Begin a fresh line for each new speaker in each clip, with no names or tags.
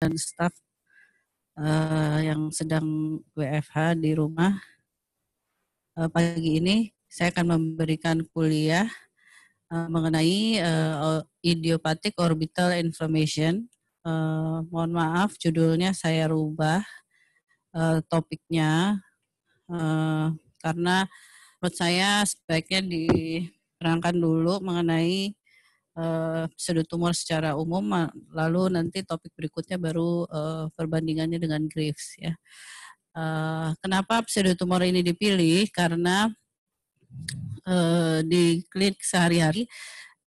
dan staff uh, yang sedang WFH di rumah. Uh, pagi ini saya akan memberikan kuliah uh, mengenai uh, idiopatik orbital inflammation. Uh, mohon maaf judulnya saya rubah uh, topiknya uh, karena menurut saya sebaiknya diterangkan dulu mengenai uh, sudut tumor secara umum lalu nanti topik berikutnya baru uh, perbandingannya dengan Graves ya. Uh, kenapa pseudotumor ini dipilih? Karena uh, di klinik sehari-hari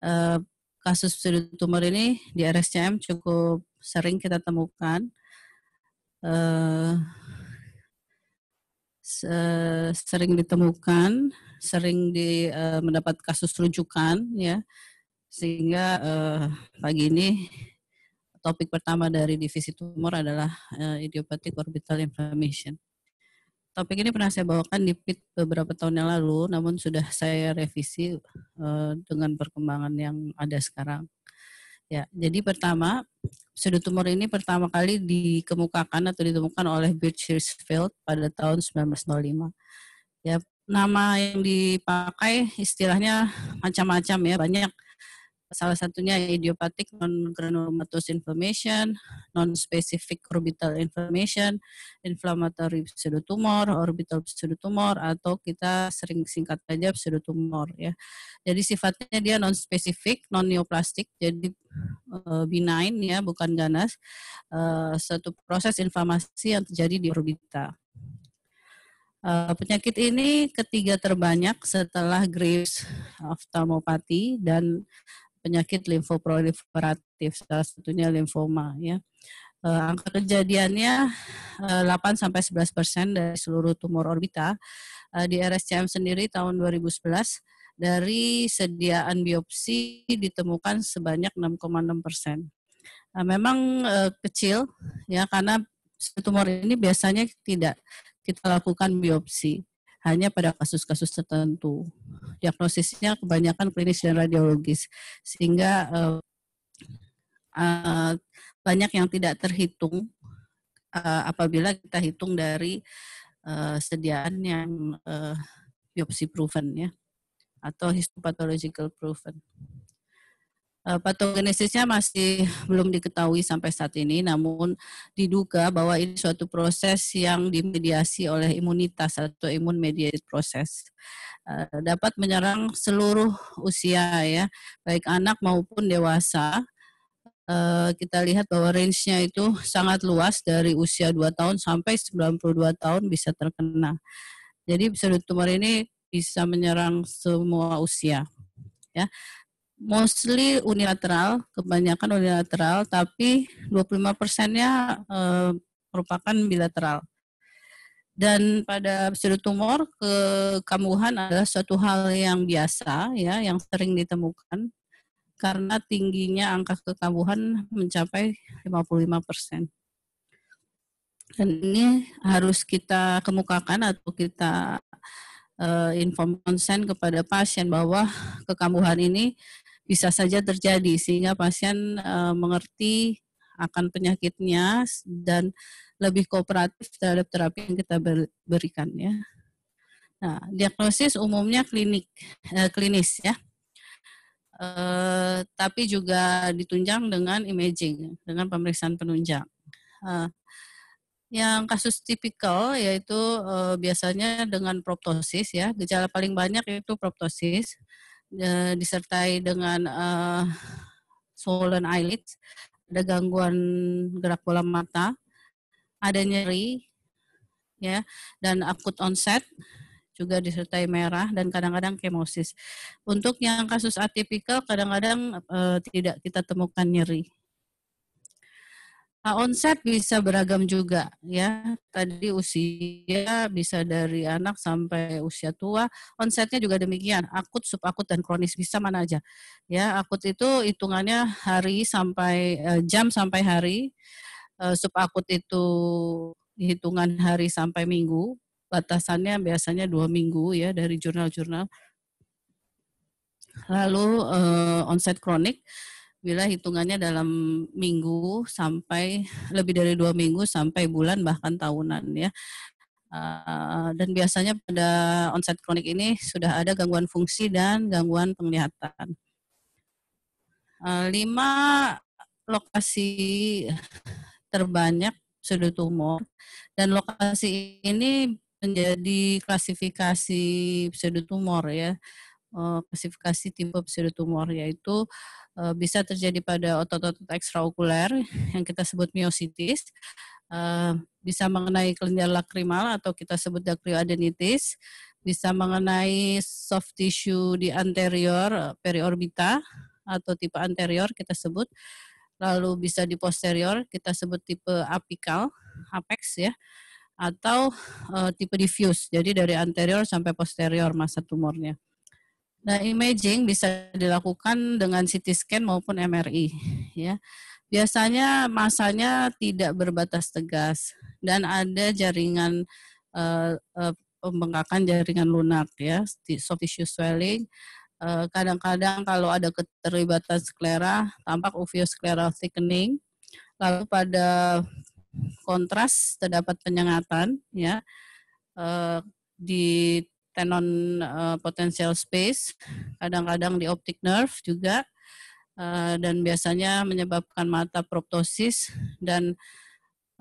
uh, kasus pseudotumor ini di RSCM cukup sering kita temukan. Uh, sering ditemukan, sering di, uh, mendapat kasus rujukan ya. Uh, sehingga eh, pagi ini topik pertama dari divisi tumor adalah eh, idiopathic orbital inflammation. Topik ini pernah saya bawakan di PIT beberapa tahun yang lalu, namun sudah saya revisi eh, dengan perkembangan yang ada sekarang. Ya, jadi pertama, pseudo tumor ini pertama kali dikemukakan atau ditemukan oleh Birch Hirschfeld pada tahun 1905. Ya, nama yang dipakai istilahnya macam-macam ya, banyak Salah satunya idiopatik non-granulomatous inflammation, non-specific orbital inflammation, inflammatory pseudotumor, orbital pseudotumor, atau kita sering singkat saja pseudotumor ya. Jadi sifatnya dia non-specific, non neoplastic, jadi eh, benign ya, bukan ganas. Eh, Satu proses inflamasi yang terjadi di orbita. Uh, penyakit ini ketiga terbanyak setelah Graves oftalmopati dan penyakit limfoproliferatif salah satunya limfoma ya. Eh, angka kejadiannya eh, 8 sampai 11 persen dari seluruh tumor orbita eh, di RSCM sendiri tahun 2011 dari sediaan biopsi ditemukan sebanyak 6,6 persen. uh, memang eh, kecil ya karena tumor ini biasanya tidak kita lakukan biopsi hanya pada kasus-kasus tertentu. Diagnosisnya kebanyakan klinis dan radiologis, sehingga uh, uh, banyak yang tidak terhitung uh, apabila kita hitung dari uh, sediaan yang uh, biopsi proven ya atau histopathological proven. Eh, patogenesisnya masih belum diketahui sampai saat ini, namun diduga bahwa ini suatu proses yang dimediasi oleh imunitas atau imun mediated proses. Eh, dapat menyerang seluruh usia ya, baik anak maupun dewasa. Eh, kita lihat bahwa range-nya itu sangat luas dari usia 2 tahun sampai 92 tahun bisa terkena. Jadi pseudotumor ini bisa menyerang semua usia ya mostly unilateral, kebanyakan unilateral, tapi 25 persennya e, merupakan bilateral. Dan pada tumor kekambuhan adalah suatu hal yang biasa, ya, yang sering ditemukan karena tingginya angka kekambuhan mencapai 55 persen. Dan ini harus kita kemukakan atau kita uh, inform konsen kepada pasien bahwa kekambuhan ini bisa saja terjadi sehingga pasien uh, mengerti akan penyakitnya dan lebih kooperatif terhadap terapi yang kita berikan ya. Nah, diagnosis umumnya klinik eh, klinis ya. Eh, tapi juga ditunjang dengan imaging, dengan pemeriksaan penunjang. Eh, yang kasus tipikal yaitu eh, biasanya dengan proptosis ya. Gejala paling banyak itu proptosis disertai dengan uh, swollen eyelids, ada gangguan gerak bola mata, ada nyeri, ya, dan akut onset juga disertai merah dan kadang-kadang kemosis. Untuk yang kasus atipikal kadang-kadang uh, tidak kita temukan nyeri. Ah, onset bisa beragam juga ya. Tadi usia bisa dari anak sampai usia tua. Onsetnya juga demikian, akut, subakut dan kronis bisa mana aja. Ya, akut itu hitungannya hari sampai eh, jam sampai hari. Eh, subakut itu hitungan hari sampai minggu. Batasannya biasanya dua minggu ya dari jurnal-jurnal. Lalu eh, onset kronik bila hitungannya dalam minggu sampai lebih dari dua minggu sampai bulan bahkan tahunan ya. Uh, dan biasanya pada onset kronik ini sudah ada gangguan fungsi dan gangguan penglihatan. Uh, lima lokasi terbanyak sudut tumor dan lokasi ini menjadi klasifikasi pseudotumor ya klasifikasi eh, tipe pseudotumor yaitu eh, bisa terjadi pada otot-otot ekstraokuler yang kita sebut miositis, eh, bisa mengenai kelenjar lakrimal atau kita sebut dacryoadenitis, bisa mengenai soft tissue di anterior periorbita atau tipe anterior kita sebut, lalu bisa di posterior kita sebut tipe apikal apex ya atau uh, tipe diffuse. Jadi dari anterior sampai posterior masa tumornya. Nah, imaging bisa dilakukan dengan CT scan maupun MRI, ya. Biasanya masanya tidak berbatas tegas dan ada jaringan uh, uh, pembengkakan jaringan lunak ya, soft tissue swelling. kadang eh, kadang-kadang kalau ada keterlibatan sklera, tampak uveoscleral thickening. Lalu pada kontras terdapat penyengatan ya. Uh, di tenon uh, eh, potential space, kadang-kadang di optic nerve juga, uh, dan biasanya menyebabkan mata proptosis dan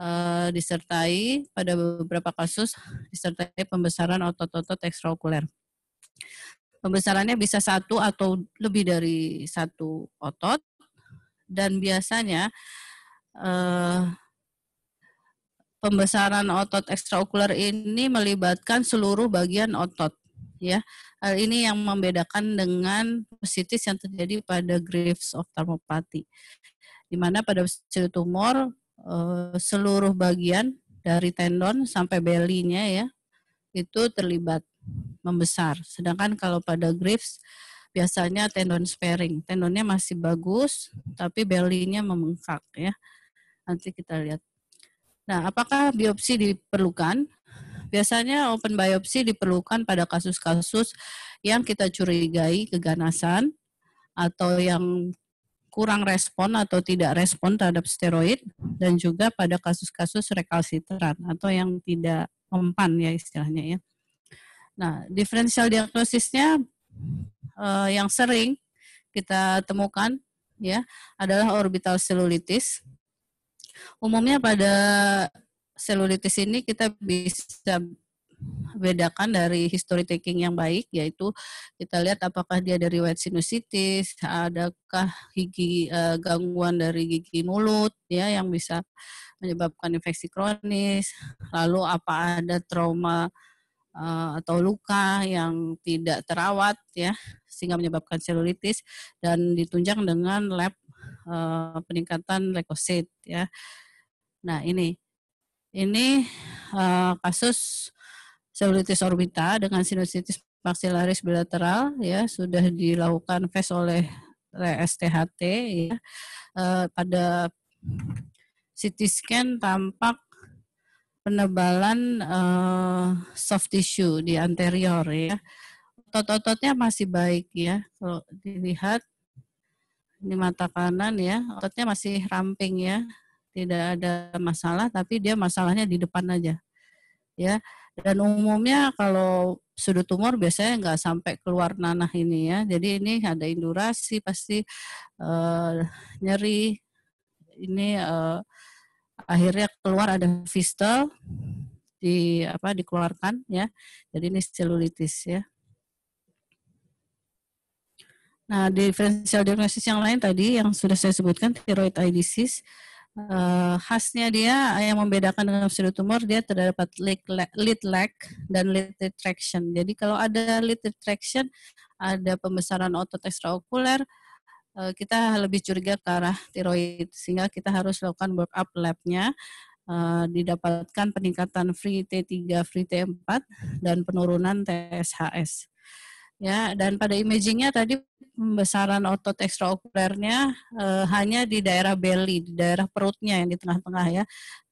uh, disertai pada beberapa kasus disertai pembesaran otot-otot ekstraokuler. Pembesarannya bisa satu atau lebih dari satu otot dan biasanya uh, pembesaran otot ekstraokuler ini melibatkan seluruh bagian otot ya. Hal ini yang membedakan dengan positif yang terjadi pada Graves ophthalmopathy. Di mana pada sel tumor eh, seluruh bagian dari tendon sampai belinya ya itu terlibat membesar. Sedangkan kalau pada Graves biasanya tendon sparing. Tendonnya masih bagus tapi belinya membengkak ya. Nanti kita lihat. Nah, apakah biopsi diperlukan? Biasanya open biopsi diperlukan pada kasus-kasus yang kita curigai keganasan atau yang kurang respon atau tidak respon terhadap steroid dan juga pada kasus-kasus rekalsiteran atau yang tidak mempan ya istilahnya ya. Nah, differential diagnosisnya eh, yang sering kita temukan ya adalah orbital cellulitis Umumnya pada selulitis ini kita bisa bedakan dari history taking yang baik yaitu kita lihat apakah dia dari wet sinusitis, adakah gigi uh, gangguan dari gigi mulut ya yang bisa menyebabkan infeksi kronis, lalu apa ada trauma uh, atau luka yang tidak terawat ya sehingga menyebabkan selulitis dan ditunjang dengan lab Eh, peningkatan leukosit ya. Nah, ini ini eh, kasus selulitis orbita dengan sinusitis maxillaris bilateral ya sudah dilakukan face oleh STHT ya. Eh, pada CT scan tampak penebalan uh, soft tissue di anterior ya otot-ototnya masih baik ya kalau dilihat di mata kanan ya ototnya masih ramping ya tidak ada masalah tapi dia masalahnya di depan aja ya dan umumnya kalau sudut tumor biasanya nggak sampai keluar nanah ini ya jadi ini ada indurasi pasti uh, nyeri ini uh, akhirnya keluar ada fistel di apa dikeluarkan ya jadi ini selulitis ya Nah, differential diagnosis yang lain tadi yang sudah saya sebutkan, thyroid eye disease, uh, khasnya dia yang membedakan dengan tumor dia terdapat lead lag, dan lead retraction. Jadi kalau ada lead retraction, ada pembesaran otot ekstraokuler, uh, kita lebih curiga ke arah tiroid, sehingga kita harus lakukan work up labnya. Uh, didapatkan peningkatan free T3, free T4, dan penurunan TSHS. Ya, dan pada imagingnya tadi pembesaran otot ekstraokulernya e, eh, hanya di daerah belly, di daerah perutnya yang di tengah-tengah ya.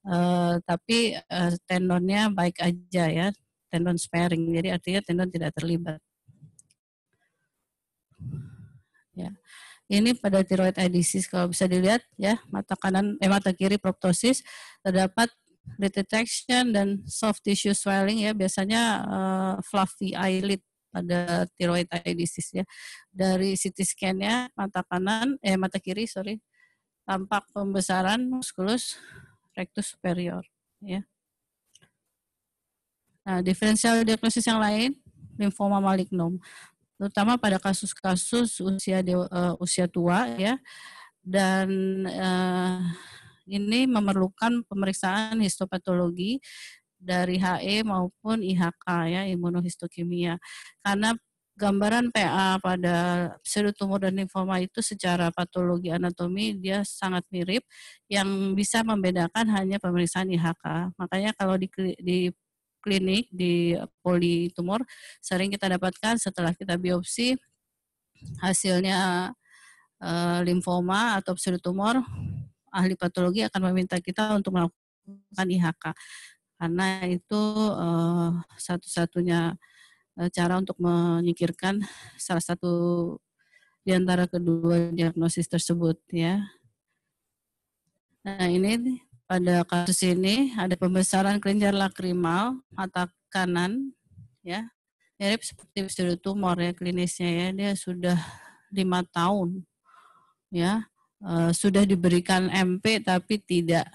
E, tapi e, tendonnya baik aja ya, tendon sparing. Jadi artinya tendon tidak terlibat. Ya. Ini pada tiroid edisis kalau bisa dilihat ya, mata kanan eh mata kiri proptosis terdapat detection dan soft tissue swelling ya, biasanya uh, fluffy eyelid pada tiroiditis ya. Dari CT scan-nya mata kanan eh mata kiri sorry tampak pembesaran musculus rectus superior ya. Nah, diferensial diagnosis yang lain limfoma malignum terutama pada kasus-kasus usia uh, usia tua ya dan uh, ini memerlukan pemeriksaan histopatologi dari HE maupun IHK ya imunohistokimia karena gambaran PA pada pseudotumor dan limfoma itu secara patologi anatomi dia sangat mirip yang bisa membedakan hanya pemeriksaan IHK. Makanya kalau di, di klinik di poli tumor sering kita dapatkan setelah kita biopsi hasilnya e, limfoma atau pseudotumor ahli patologi akan meminta kita untuk melakukan IHK karena itu eh, satu-satunya eh, cara untuk menyikirkan salah satu di antara kedua diagnosis tersebut ya. Nah, ini pada kasus ini ada pembesaran kelenjar lakrimal mata kanan ya. Mirip seperti pseudo tumor ya klinisnya ya. Dia sudah lima tahun ya. Eh, sudah diberikan MP tapi tidak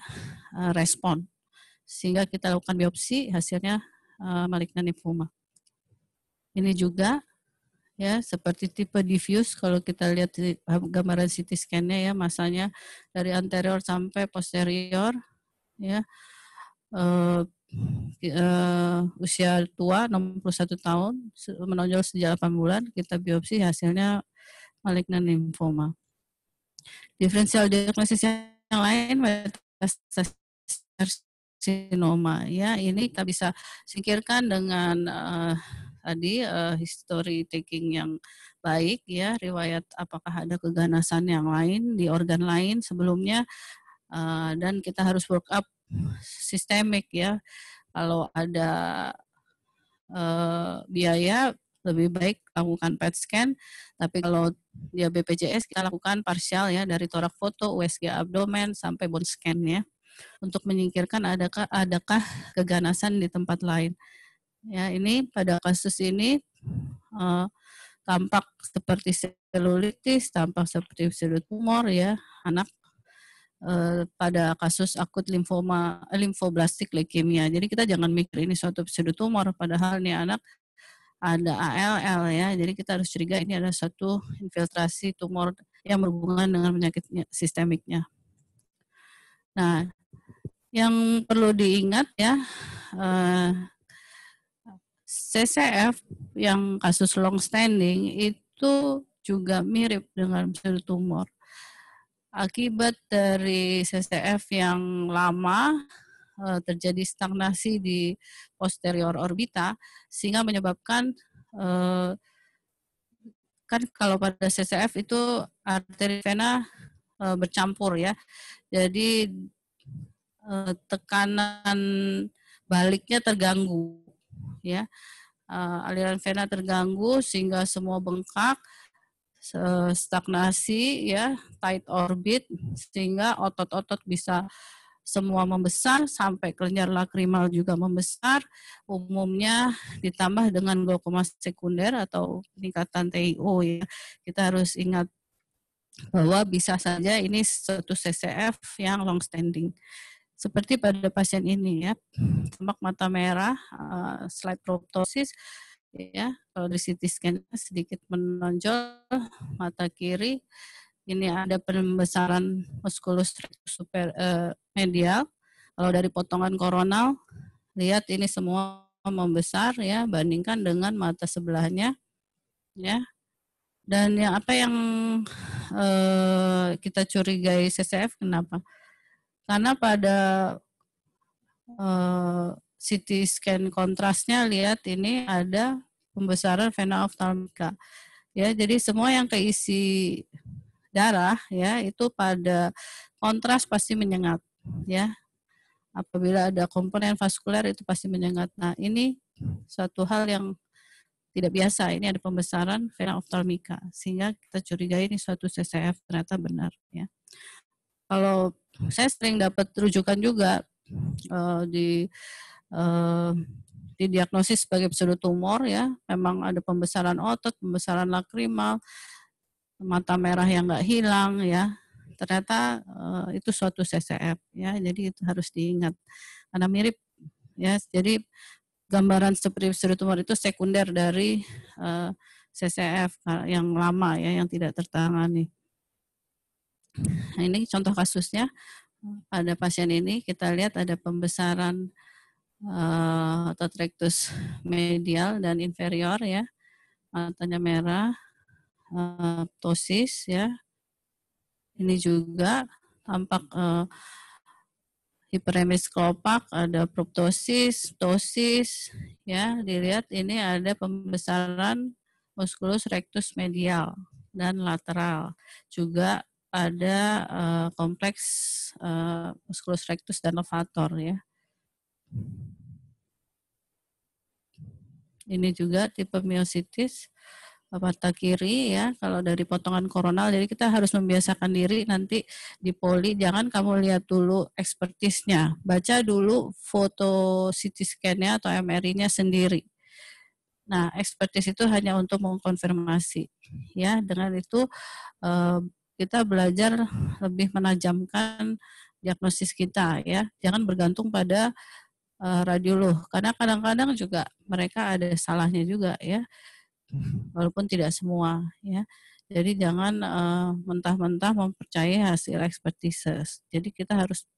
respon sehingga kita lakukan biopsi hasilnya malignant eh, malignan Ini juga ya seperti tipe diffuse kalau kita lihat eh, gambaran CT scan-nya ya masanya dari anterior sampai posterior ya uh, uh, usia tua 61 tahun menonjol sejak 8 bulan kita biopsi hasilnya malignan lymphoma. Diferensial diagnosis yang lain metastasis sinoma ya ini kita bisa singkirkan dengan uh, tadi uh, history taking yang baik ya riwayat apakah ada keganasan yang lain di organ lain sebelumnya uh, dan kita harus work up sistemik ya kalau ada uh, biaya lebih baik lakukan PET scan tapi kalau dia BPJS kita lakukan parsial ya dari torak foto USG abdomen sampai bone scan ya untuk menyingkirkan adakah adakah keganasan di tempat lain. Ya, ini pada kasus ini uh, tampak seperti selulitis, tampak seperti selulit tumor ya anak eh, pada kasus akut limfoma eh, limfoblastik leukemia. Jadi kita jangan mikir ini suatu tumor, padahal ini anak ada ALL ya. Jadi kita harus curiga ini ada satu infiltrasi tumor yang berhubungan dengan penyakit sistemiknya. Nah, yang perlu diingat ya, eh, CCF yang kasus long standing itu juga mirip dengan sel tumor. Akibat dari CCF yang lama eh, terjadi stagnasi di posterior orbita sehingga menyebabkan eh, kan kalau pada CCF itu arteri vena Eh, bercampur ya. Jadi eh, tekanan baliknya terganggu ya. Eh, aliran vena terganggu sehingga semua bengkak stagnasi ya tight orbit sehingga otot-otot bisa semua membesar sampai kelenjar lakrimal juga membesar umumnya ditambah dengan glaukoma sekunder atau peningkatan TIO ya kita harus ingat bahwa bisa saja ini suatu CCF yang long standing. Seperti pada pasien ini ya, tembak mata merah, uh, eh, slide proptosis, ya kalau di CT scan sedikit menonjol mata kiri ini ada pembesaran musculus super eh, medial kalau dari potongan koronal lihat ini semua membesar ya bandingkan dengan mata sebelahnya ya dan yang apa yang eh, kita curigai CCF kenapa? Karena pada eh, CT scan kontrasnya lihat ini ada pembesaran vena oftalmica. Ya, jadi semua yang keisi darah ya itu pada kontras pasti menyengat ya. Apabila ada komponen vaskuler itu pasti menyengat. Nah, ini satu hal yang tidak biasa. Ini ada pembesaran vena oftalmika sehingga kita curiga ini suatu CCF ternyata benar ya. Kalau saya sering dapat rujukan juga uh, di uh, sebagai sebagai tumor ya, memang ada pembesaran otot, pembesaran lakrimal, mata merah yang nggak hilang ya. Ternyata uh, itu suatu CCF ya, jadi itu harus diingat. Karena mirip ya, jadi gambaran seperti sudut tumor itu sekunder dari uh, eh, CCF eh, yang lama ya yang tidak tertangani. Nah, ini contoh kasusnya ada pasien ini kita lihat ada pembesaran uh, otot rectus medial dan inferior ya tanya merah uh, ptosis ya ini juga tampak uh, hiperemis kelopak, ada proptosis, ptosis, ya dilihat ini ada pembesaran musculus rectus medial dan lateral. Juga ada uh, kompleks uh, musculus rectus dan levator ya. Ini juga tipe miositis mata kiri ya kalau dari potongan koronal jadi kita harus membiasakan diri nanti di poli jangan kamu lihat dulu ekspertisnya baca dulu foto CT scan-nya atau MRI-nya sendiri nah ekspertis itu hanya untuk mengkonfirmasi ya dengan itu eh, kita belajar lebih menajamkan diagnosis kita ya jangan bergantung pada eh, radiolog karena kadang-kadang juga mereka ada salahnya juga ya walaupun tidak semua ya. Jadi jangan eh, mentah-mentah mempercayai hasil expertises. Jadi kita harus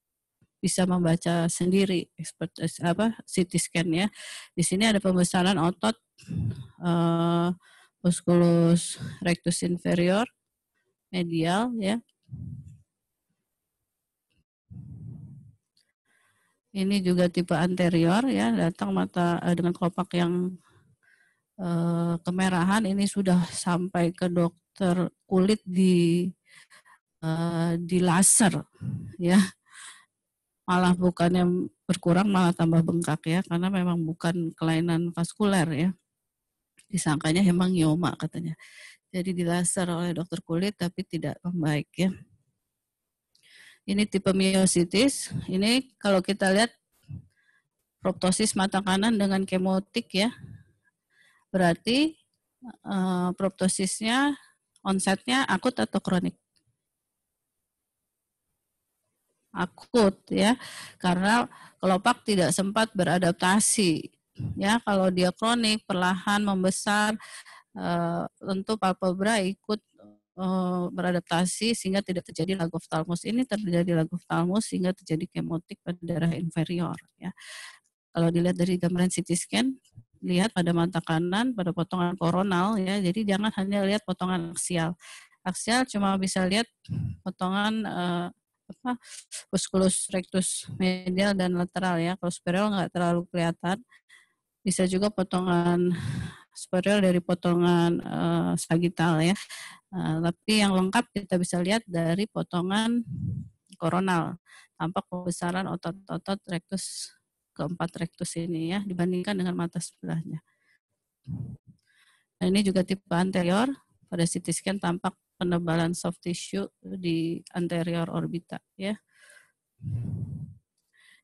bisa membaca sendiri expert apa CT scan ya. Di sini ada pembesaran otot uh, rectus inferior medial ya. Ini juga tipe anterior ya, datang mata eh, dengan kelopak yang Eh, kemerahan ini sudah sampai ke dokter kulit di eh, di laser ya malah bukannya berkurang malah tambah bengkak ya karena memang bukan kelainan vaskuler ya disangkanya nyoma katanya jadi di laser oleh dokter kulit tapi tidak membaik ya ini tipe myositis ini kalau kita lihat proptosis mata kanan dengan kemotik ya berarti uh, proptosisnya onsetnya akut atau kronik? akut ya karena kelopak tidak sempat beradaptasi ya kalau dia kronik perlahan membesar uh, eh, tentu palpebra ikut eh, beradaptasi sehingga tidak terjadi lagoftalmus ini terjadi lagoftalmus sehingga terjadi kemotik pada daerah inferior ya kalau dilihat dari gambaran CT scan lihat pada mata kanan pada potongan koronal ya. Jadi jangan hanya lihat potongan aksial. Aksial cuma bisa lihat potongan uh, apa musculus rectus medial dan lateral ya. Kalau superior nggak terlalu kelihatan. Bisa juga potongan superior dari potongan uh, eh, sagital ya. Uh, tapi yang lengkap kita bisa lihat dari potongan koronal tampak pembesaran otot-otot rectus keempat rektus ini ya dibandingkan dengan mata sebelahnya. Nah, ini juga tipe anterior. Pada CT scan tampak penebalan soft tissue di anterior orbita ya.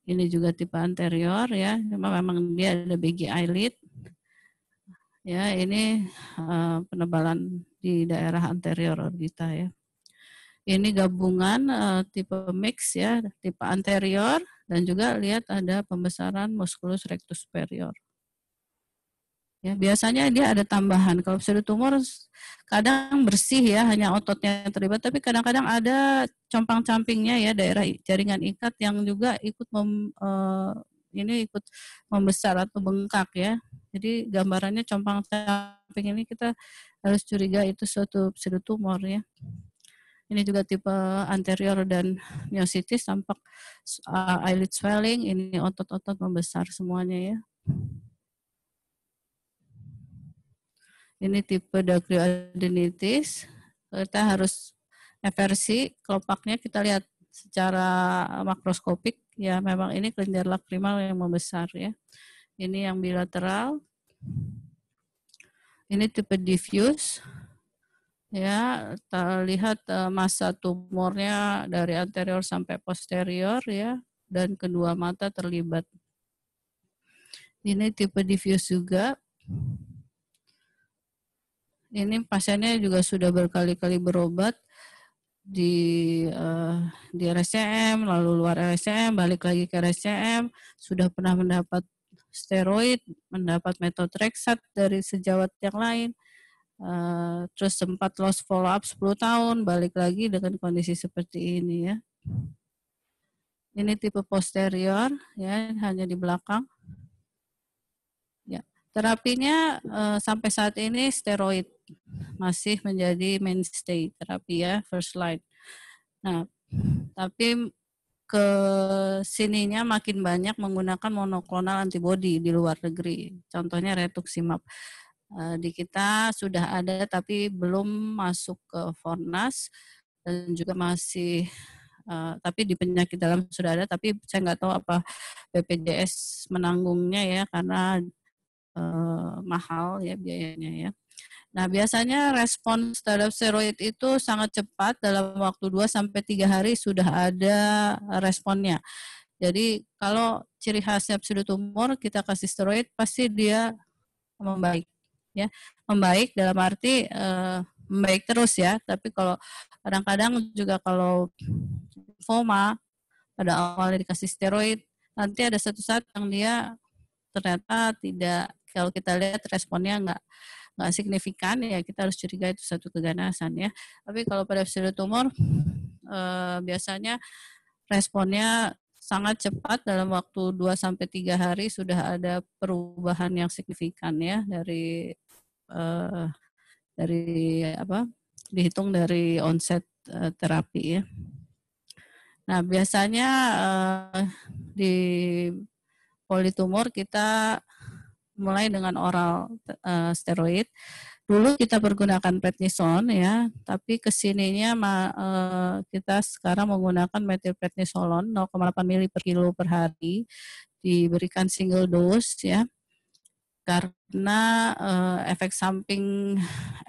Ini juga tipe anterior ya, cuma memang dia ada BG eyelid. Ya, ini uh, penebalan di daerah anterior orbita ya. Ini gabungan uh, tipe mix ya, tipe anterior dan juga lihat ada pembesaran musculus rectus superior. Ya, biasanya dia ada tambahan. Kalau pseudo tumor kadang bersih ya, hanya ototnya yang terlibat, tapi kadang-kadang ada compang-campingnya ya daerah jaringan ikat yang juga ikut mem, eh, ini ikut membesar atau bengkak ya. Jadi gambarannya compang-camping ini kita harus curiga itu suatu pseudo tumor ya. Ini juga tipe anterior dan myositis tampak uh, eyelid swelling, ini otot-otot membesar semuanya ya. Ini tipe dacryoadenitis. Kita harus eversi kelopaknya kita lihat secara makroskopik ya memang ini kelenjar lakrimal yang membesar ya. Ini yang bilateral. Ini tipe diffuse ya lihat eh, masa tumornya dari anterior sampai posterior ya dan kedua mata terlibat ini tipe diffuse juga ini pasiennya juga sudah berkali-kali berobat di uh, di RSCM lalu luar RSCM balik lagi ke RSCM sudah pernah mendapat steroid mendapat metotrexat dari sejawat yang lain Eh, terus sempat loss follow up 10 tahun, balik lagi dengan kondisi seperti ini ya. Ini tipe posterior ya, hanya di belakang. Ya, terapinya eh, sampai saat ini steroid masih menjadi mainstay terapi ya, first line. Nah, tapi ke sininya makin banyak menggunakan monoklonal antibody di luar negeri. Contohnya rituximab. Eh, di kita sudah ada tapi belum masuk ke Fornas dan juga masih uh, tapi di penyakit dalam sudah ada tapi saya nggak tahu apa BPJS menanggungnya ya karena uh, mahal ya biayanya ya. Nah, biasanya respons terhadap steroid itu sangat cepat dalam waktu 2 sampai 3 hari sudah ada responnya. Jadi kalau ciri khasnya pseudotumor kita kasih steroid pasti dia membaik ya membaik dalam arti uh, membaik terus ya tapi kalau kadang-kadang juga kalau foma pada awalnya dikasih steroid nanti ada satu saat yang dia ternyata tidak kalau kita lihat responnya nggak nggak signifikan ya kita harus curiga itu satu keganasan ya tapi kalau pada pseudotumor eh, biasanya responnya sangat cepat dalam waktu 2 sampai 3 hari sudah ada perubahan yang signifikan ya dari uh, dari apa? dihitung dari onset uh, terapi ya. Nah, biasanya uh, di politumor kita mulai dengan oral uh, steroid dulu kita pergunakan prednisone ya, tapi kesininya ma, eh, kita sekarang menggunakan metilprednisolon 0,8 mili per kilo per hari diberikan single dose ya. Karena eh, efek samping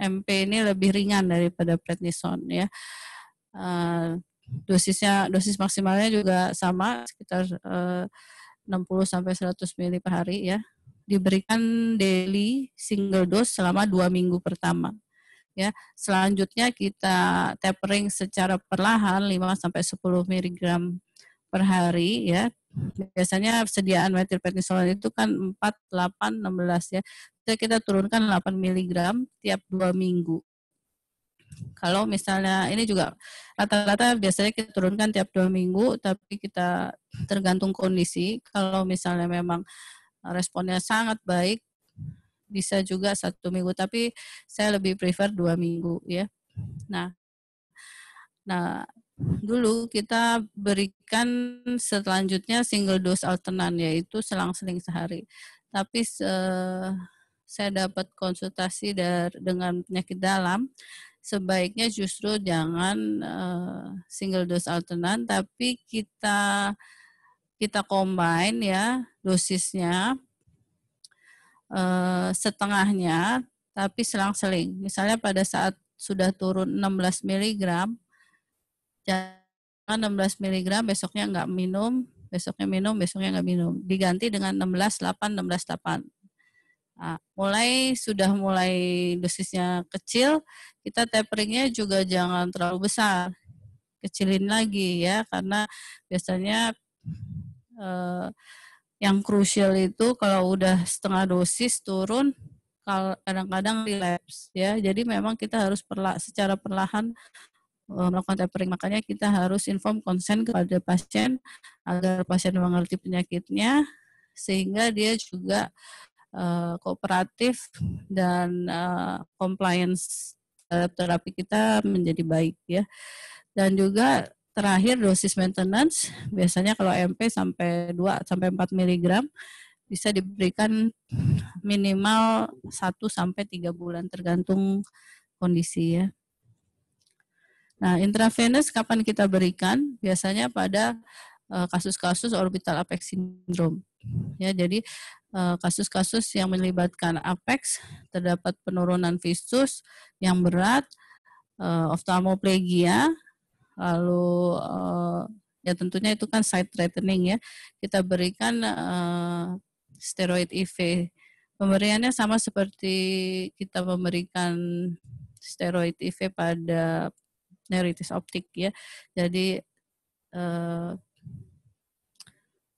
MP ini lebih ringan daripada prednisone ya. Eh, dosisnya dosis maksimalnya juga sama sekitar eh, 60 sampai 100 mili per hari ya diberikan daily single dose selama dua minggu pertama. Ya, selanjutnya kita tapering secara perlahan 5 sampai 10 mg per hari ya. Biasanya sediaan metilprednisolon itu kan 4, 8, 16 ya. Kita, kita turunkan 8 mg tiap dua minggu. Kalau misalnya ini juga rata-rata biasanya kita turunkan tiap dua minggu, tapi kita tergantung kondisi. Kalau misalnya memang responnya sangat baik bisa juga satu minggu tapi saya lebih prefer dua minggu ya nah nah dulu kita berikan selanjutnya single dose alternan yaitu selang-seling sehari tapi se- saya dapat konsultasi dari dengan penyakit dalam sebaiknya justru jangan eh, single dose alternan tapi kita kita combine ya dosisnya eh, setengahnya tapi selang-seling. Misalnya pada saat sudah turun 16 mg jangan 16 mg besoknya nggak minum, besoknya minum, besoknya nggak minum. Diganti dengan 16 8 16 8. Nah, mulai sudah mulai dosisnya kecil, kita taperingnya juga jangan terlalu besar, kecilin lagi ya karena biasanya uh, yang krusial itu kalau udah setengah dosis turun kadang-kadang relapse ya. Jadi memang kita harus perla secara perlahan eh, melakukan tapering. Makanya kita harus inform konsen kepada pasien agar pasien mengerti penyakitnya sehingga dia juga uh, kooperatif dan uh, compliance terapi kita menjadi baik ya. Dan juga terakhir dosis maintenance biasanya kalau MP sampai 2 sampai 4 mg bisa diberikan minimal 1 sampai 3 bulan tergantung kondisi ya. Nah, intravenous kapan kita berikan? Biasanya pada eh, kasus-kasus orbital apex syndrome. Ya, jadi eh, kasus-kasus yang melibatkan apex terdapat penurunan visus yang berat, eh, oftalmoplegia, lalu uh, ya tentunya itu kan side threatening ya kita berikan uh, steroid IV pemberiannya sama seperti kita memberikan steroid IV pada neuritis optik ya jadi uh,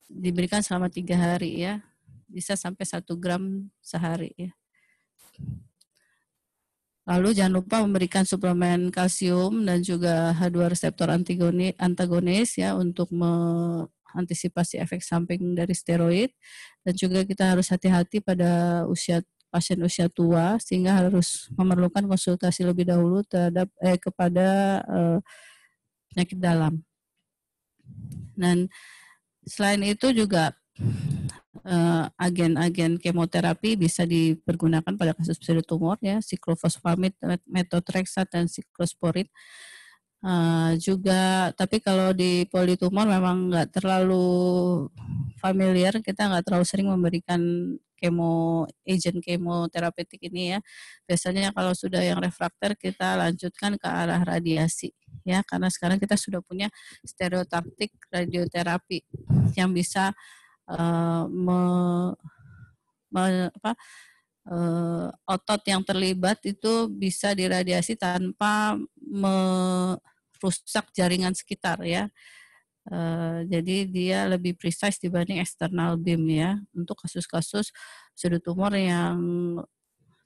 diberikan selama tiga hari ya bisa sampai satu gram sehari ya Lalu jangan lupa memberikan suplemen kalsium dan juga H2 reseptor antagonis, ya untuk mengantisipasi efek samping dari steroid dan juga kita harus hati-hati pada usia pasien usia tua sehingga harus memerlukan konsultasi lebih dahulu terhadap eh, kepada eh, penyakit dalam. Dan selain itu juga Eh, agen-agen kemoterapi bisa dipergunakan pada kasus tumor ya, siklofosfamid, metotrexat dan siklosporit. Uh, juga tapi kalau di politumor memang nggak terlalu familiar kita nggak terlalu sering memberikan kemo agent kemoterapeutik ini ya biasanya kalau sudah yang refrakter kita lanjutkan ke arah radiasi ya karena sekarang kita sudah punya stereotaktik radioterapi yang bisa uh, me, me, apa, uh, otot yang terlibat itu bisa diradiasi tanpa merusak jaringan sekitar ya. Uh, jadi dia lebih precise dibanding eksternal beam ya untuk kasus-kasus sudut tumor yang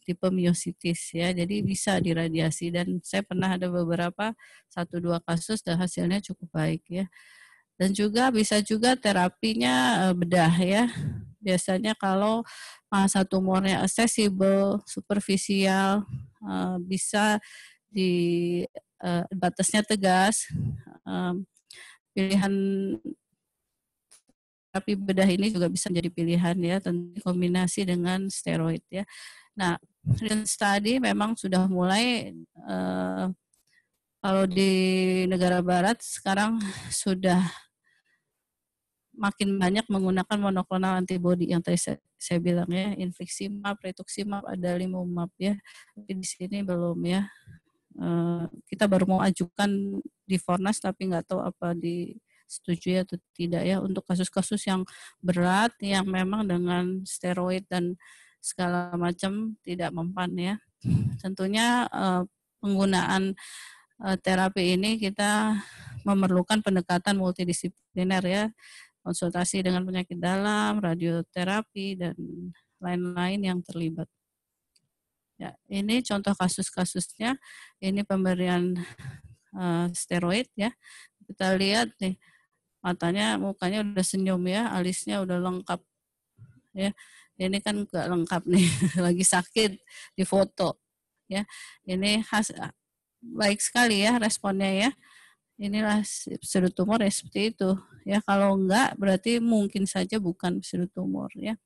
tipe myositis ya. Jadi bisa diradiasi dan saya pernah ada beberapa satu dua kasus dan hasilnya cukup baik ya. Dan juga bisa juga terapinya eh, bedah ya. Biasanya kalau masa eh, tumornya accessible, superficial, eh, bisa di batasnya tegas. Pilihan terapi bedah ini juga bisa menjadi pilihan ya, tentu kombinasi dengan steroid ya. Nah, real study memang sudah mulai kalau di negara barat sekarang sudah makin banyak menggunakan monoklonal antibody yang tadi saya, saya bilang ya, infliximab, rituximab, ada limumab ya. Tapi di sini belum ya. Eh, kita baru mau ajukan di Fornas tapi nggak tahu apa disetujui atau tidak ya untuk kasus-kasus yang berat yang memang dengan steroid dan segala macam tidak mempan ya. Tentunya eh, penggunaan eh, terapi ini kita memerlukan pendekatan multidisipliner ya konsultasi dengan penyakit dalam, radioterapi, dan lain-lain yang terlibat. Ya, ini contoh kasus-kasusnya. Ini pemberian uh, steroid ya. Kita lihat nih matanya, mukanya udah senyum ya, alisnya udah lengkap. Ya, ini kan nggak lengkap nih, lagi sakit di foto. Ya, ini khas baik sekali ya responnya ya inilah pseudo tumor ya seperti itu ya kalau enggak berarti mungkin saja bukan pseudo tumor ya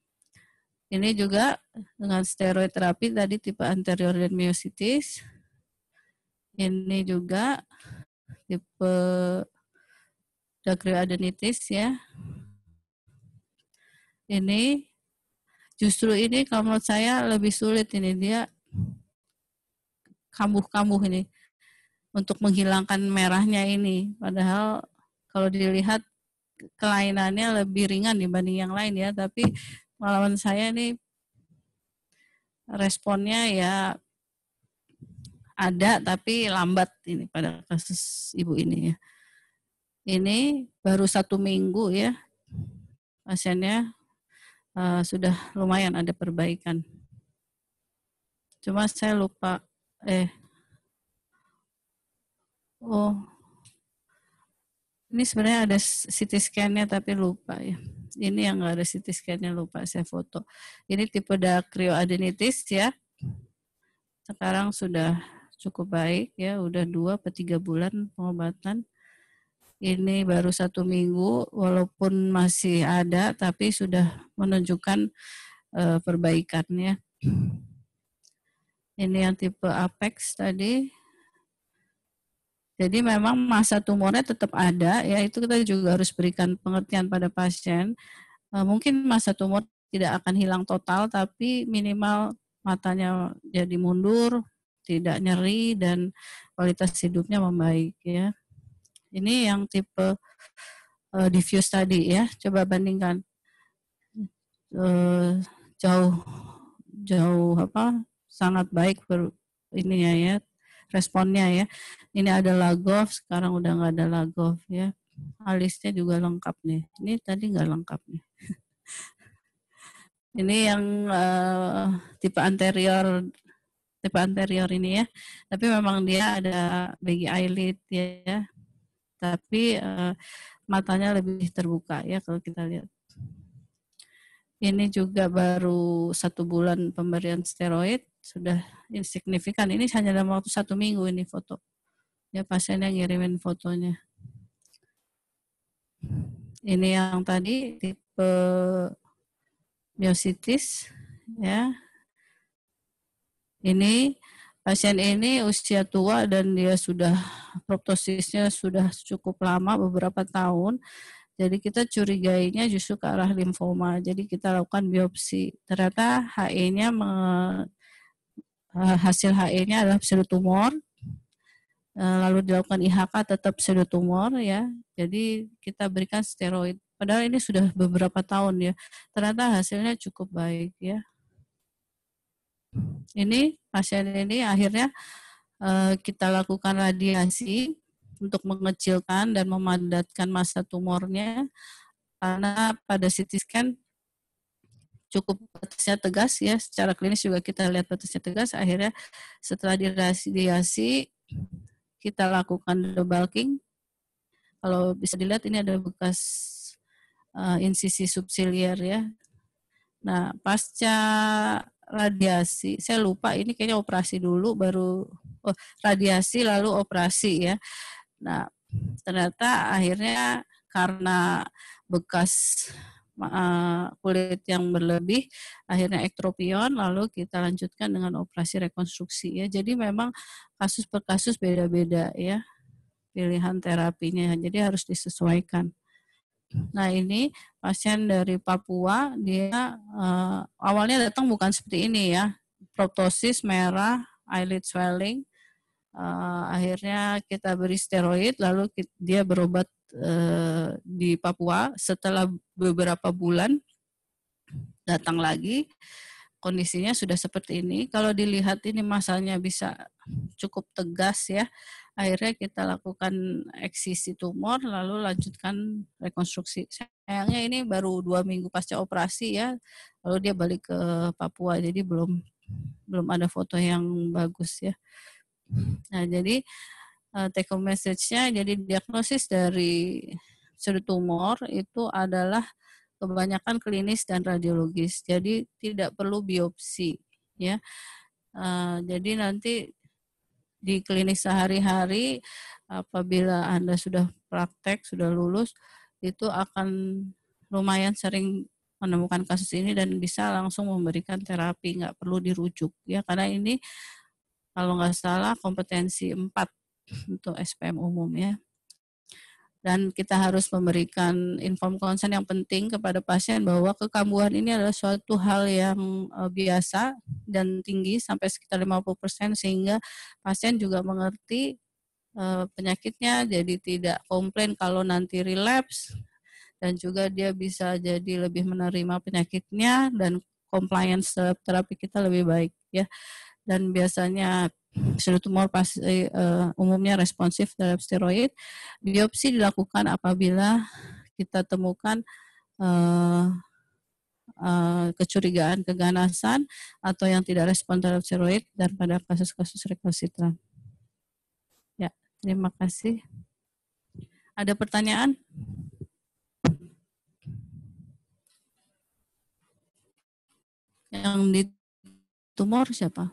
ini juga dengan steroid terapi tadi tipe anterior dan myositis ini juga tipe dacryoadenitis ya ini justru ini kalau menurut saya lebih sulit ini dia kambuh-kambuh ini untuk menghilangkan merahnya ini. Padahal kalau dilihat kelainannya lebih ringan dibanding yang lain ya, tapi pengalaman saya ini responnya ya ada tapi lambat ini pada kasus ibu ini ya. Ini baru satu minggu ya pasiennya uh, sudah lumayan ada perbaikan. Cuma saya lupa eh Oh, ini sebenarnya ada CT scan-nya tapi lupa ya. Ini yang nggak ada CT scan-nya lupa saya foto. Ini tipe dacryoadenitis ya. Sekarang sudah cukup baik ya, udah dua atau tiga bulan pengobatan. Ini baru satu minggu, walaupun masih ada, tapi sudah menunjukkan uh, perbaikannya. Ini yang tipe apex tadi, jadi memang masa tumornya tetap ada, ya itu kita juga harus berikan pengertian pada pasien. Eh, mungkin masa tumor tidak akan hilang total, tapi minimal matanya jadi mundur, tidak nyeri dan kualitas hidupnya membaik ya. Ini yang tipe eh, diffuse tadi ya. Coba bandingkan eh, jauh jauh apa sangat baik ber, ininya ya responnya ya. Ini ada Lagov, sekarang udah nggak ada Lagov ya. Alisnya ah, juga lengkap nih. Ini tadi nggak lengkap nih. ini yang uh, tipe anterior tipe anterior ini ya. Tapi memang dia ada bagi eyelid ya. Tapi uh, matanya lebih terbuka ya kalau kita lihat. Ini juga baru satu bulan pemberian steroid sudah insignifikan. Ini hanya dalam waktu satu minggu ini foto. Ya pasien yang ngirimin fotonya. Ini yang tadi tipe myositis ya. Ini pasien ini usia tua dan dia sudah proptosisnya sudah cukup lama beberapa tahun. Jadi kita curigainya justru ke arah limfoma. Jadi kita lakukan biopsi. Ternyata HE-nya Eh, hasil HE-nya adalah pseudotumor. Eh, lalu dilakukan IHK tetap pseudotumor ya. Jadi kita berikan steroid. Padahal ini sudah beberapa tahun ya. Ternyata hasilnya cukup baik ya. Ini pasien ini akhirnya eh, kita lakukan radiasi untuk mengecilkan dan memadatkan massa tumornya karena pada CT scan cukup batasnya tegas ya secara klinis juga kita lihat batasnya tegas akhirnya setelah diradiasi kita lakukan debulking kalau bisa dilihat ini ada bekas uh, insisi subsiliar ya nah pasca radiasi saya lupa ini kayaknya operasi dulu baru oh, radiasi lalu operasi ya nah ternyata akhirnya karena bekas Eh, kulit yang berlebih akhirnya ektropion lalu kita lanjutkan dengan operasi rekonstruksi ya jadi memang kasus per kasus beda-beda ya pilihan terapinya jadi harus disesuaikan Nah ini pasien dari Papua dia uh, awalnya datang bukan seperti ini ya, protosis merah, eyelid swelling, uh, akhirnya kita beri steroid lalu kita, dia berobat uh, di Papua setelah beberapa bulan datang lagi kondisinya sudah seperti ini kalau dilihat ini masalahnya bisa cukup tegas ya akhirnya kita lakukan eksisi tumor lalu lanjutkan rekonstruksi sayangnya ini baru dua minggu pasca operasi ya lalu dia balik ke Papua jadi belum belum ada foto yang bagus ya Nah, jadi uh, eh, take home message-nya jadi diagnosis dari sudut tumor itu adalah kebanyakan klinis dan radiologis. Jadi tidak perlu biopsi ya. Uh, jadi nanti di klinis sehari-hari apabila Anda sudah praktek, sudah lulus itu akan lumayan sering menemukan kasus ini dan bisa langsung memberikan terapi, nggak perlu dirujuk ya karena ini kalau nggak salah kompetensi 4 untuk SPM umum ya. Dan kita harus memberikan inform konsen yang penting kepada pasien bahwa kekambuhan ini adalah suatu hal yang eh, biasa dan tinggi sampai sekitar 50% sehingga pasien juga mengerti eh, penyakitnya jadi tidak komplain kalau nanti relapse dan juga dia bisa jadi lebih menerima penyakitnya dan compliance terapi kita lebih baik ya dan biasanya sel tumor pasti uh, eh, eh, umumnya responsif terhadap steroid. Biopsi dilakukan apabila kita temukan uh, uh, kecurigaan keganasan atau yang tidak respon terhadap steroid dan pada kasus-kasus rekositran. Ya, terima kasih. Ada pertanyaan? Yang di tumor siapa?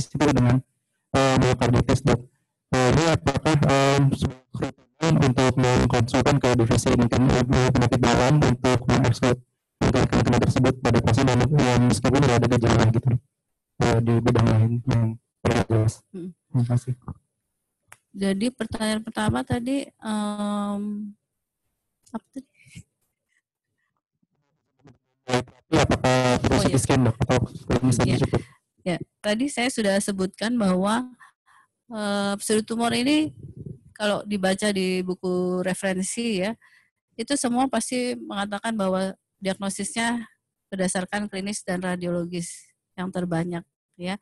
diabetes juga dengan uh, myocarditis dok. ini apakah um, kriteria untuk mengkonsulkan ke eh, divisi mungkin penyakit dalam untuk mengeksploit kena tersebut pada pasien yang, yang meskipun ada gejala gitu uh, di bidang lain yang tidak jelas. Hmm. Terima kasih.
Jadi pertanyaan pertama tadi um, apa tadi?
apakah oh, iya. scan dok atau bisa yeah. cukup?
Ya, tadi saya sudah sebutkan bahwa uh, eh, tumor ini kalau dibaca di buku referensi ya, itu semua pasti mengatakan bahwa diagnosisnya berdasarkan klinis dan radiologis yang terbanyak ya.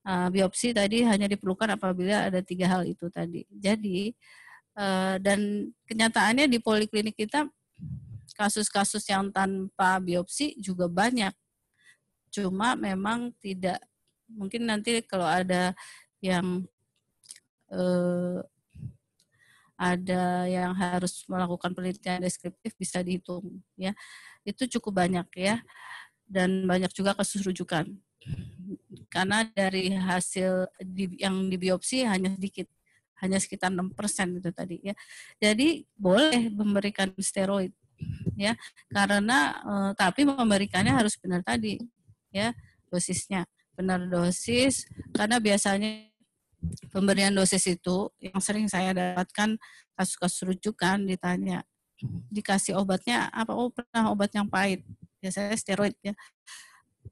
Uh, biopsi tadi hanya diperlukan apabila ada tiga hal itu tadi. Jadi uh, dan kenyataannya di poliklinik kita kasus-kasus yang tanpa biopsi juga banyak Cuma memang tidak mungkin nanti kalau ada yang eh, ada yang harus melakukan penelitian deskriptif bisa dihitung ya. Itu cukup banyak ya. Dan banyak juga kasus rujukan. Karena dari hasil di, yang di biopsi hanya sedikit hanya sekitar 6% itu tadi ya. Jadi boleh memberikan steroid ya karena eh, tapi memberikannya harus benar tadi ya dosisnya benar dosis karena biasanya pemberian dosis itu yang sering saya dapatkan kasus-kasus rujukan ditanya hmm. dikasih obatnya apa oh pernah obat yang pahit biasanya steroid ya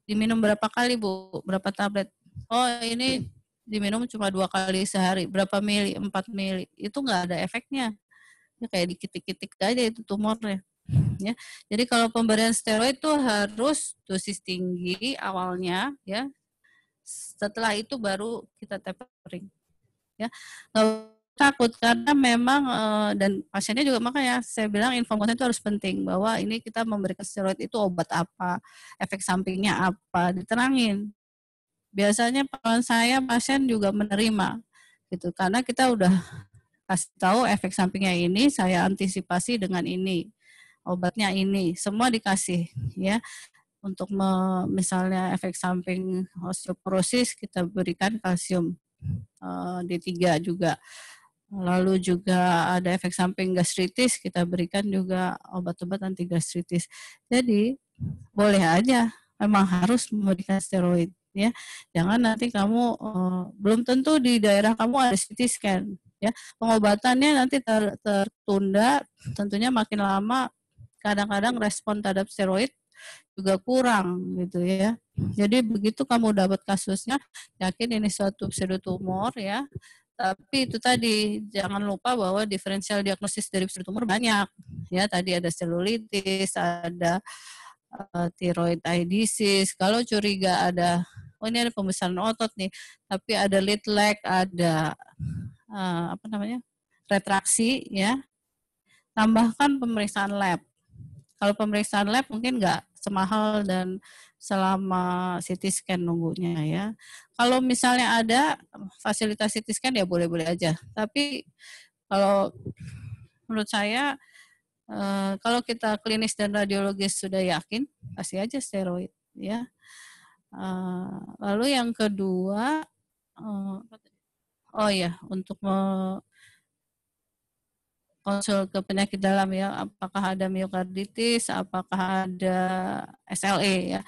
diminum berapa kali bu berapa tablet oh ini diminum cuma dua kali sehari berapa mili empat mili itu nggak ada efeknya ya kayak dikit-dikit aja itu tumornya ya. Jadi kalau pemberian steroid itu harus dosis tinggi awalnya ya. Setelah itu baru kita tapering. Ya. Nggak takut karena memang eh, dan pasiennya juga makanya saya bilang informasi itu harus penting bahwa ini kita memberikan steroid itu obat apa, efek sampingnya apa, diterangin. Biasanya pengalaman saya pasien juga menerima gitu karena kita udah kasih tahu efek sampingnya ini saya antisipasi dengan ini obatnya ini semua dikasih ya untuk me, misalnya efek samping osteoporosis kita berikan kalsium uh, eh, D3 juga lalu juga ada efek samping gastritis kita berikan juga obat-obat anti gastritis jadi boleh aja memang harus memberikan steroid ya jangan nanti kamu uh, belum tentu di daerah kamu ada CT scan ya pengobatannya nanti tertunda tentunya makin lama kadang-kadang respon terhadap steroid juga kurang gitu ya. Hmm. Jadi begitu kamu dapat kasusnya, yakin ini suatu pseudotumor ya. Tapi itu tadi jangan lupa bahwa diferensial diagnosis dari pseudotumor banyak ya. Tadi ada selulitis, ada uh, eh, disease. Kalau curiga ada oh ini ada pembesaran otot nih, tapi ada lead lag, ada eh, apa namanya? retraksi ya. Tambahkan pemeriksaan lab kalau pemeriksaan lab mungkin nggak semahal dan selama CT scan nunggunya ya. Kalau misalnya ada fasilitas CT scan ya boleh-boleh aja. Tapi kalau menurut saya eh, kalau kita klinis dan radiologis sudah yakin kasih aja steroid ya. Eh, lalu yang kedua eh, oh ya untuk konsul ke penyakit dalam ya, apakah ada miokarditis, apakah ada SLE ya.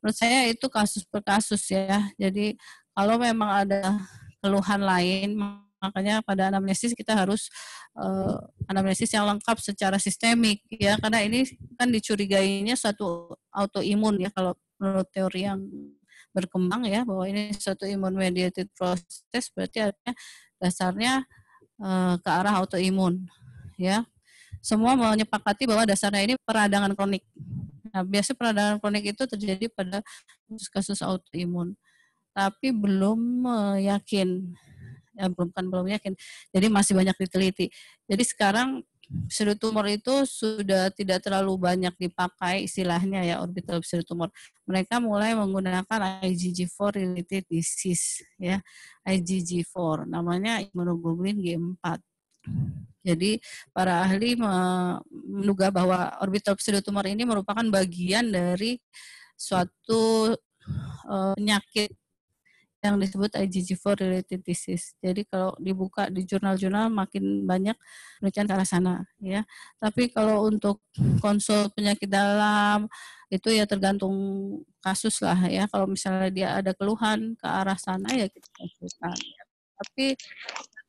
Menurut saya itu kasus per kasus ya. Jadi kalau memang ada keluhan lain, makanya pada anamnesis kita harus uh, anamnesis yang lengkap secara sistemik ya, karena ini kan dicurigainya suatu autoimun ya kalau menurut teori yang berkembang ya bahwa ini suatu imun mediated process berarti artinya dasarnya eh, ke arah autoimun ya semua menyepakati bahwa dasarnya ini peradangan kronik. Nah, biasanya peradangan kronik itu terjadi pada kasus-kasus autoimun. Tapi belum yakin, ya, belum kan belum yakin. Jadi masih banyak diteliti. Jadi sekarang pseudo tumor itu sudah tidak terlalu banyak dipakai istilahnya ya orbital pseudo tumor. Mereka mulai menggunakan IgG4 related disease ya. IgG4 namanya immunoglobulin G4. Jadi para ahli menduga bahwa orbital pseudotumor ini merupakan bagian dari suatu eh, penyakit yang disebut IgG4 related disease. Jadi kalau dibuka di jurnal-jurnal makin banyak penelitian ke arah sana ya. Tapi kalau untuk konsul penyakit dalam itu ya tergantung kasus lah ya. Kalau misalnya dia ada keluhan ke arah sana ya kita konsulkan. Tapi